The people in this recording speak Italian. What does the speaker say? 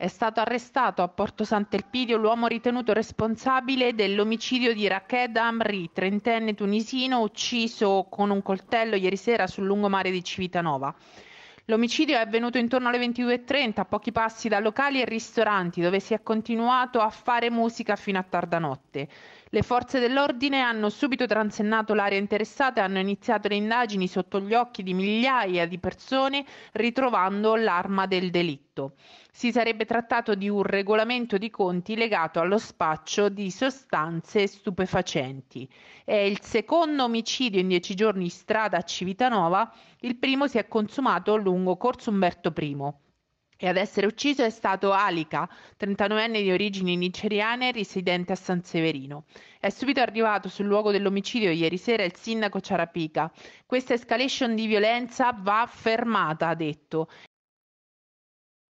È stato arrestato a Porto Sant'Elpidio l'uomo ritenuto responsabile dell'omicidio di Raked Amri, trentenne tunisino, ucciso con un coltello ieri sera sul lungomare di Civitanova. L'omicidio è avvenuto intorno alle 22.30 a pochi passi da locali e ristoranti dove si è continuato a fare musica fino a tarda notte. Le forze dell'ordine hanno subito transennato l'area interessata e hanno iniziato le indagini sotto gli occhi di migliaia di persone ritrovando l'arma del delitto detto. Si sarebbe trattato di un regolamento di conti legato allo spaccio di sostanze stupefacenti. È il secondo omicidio in dieci giorni in strada a Civitanova, il primo si è consumato lungo Corso Umberto I. E ad essere ucciso è stato Alika, 39enne di origini nigeriane residente a San Severino. È subito arrivato sul luogo dell'omicidio ieri sera il sindaco Ciarapica. Questa escalation di violenza va fermata, ha detto,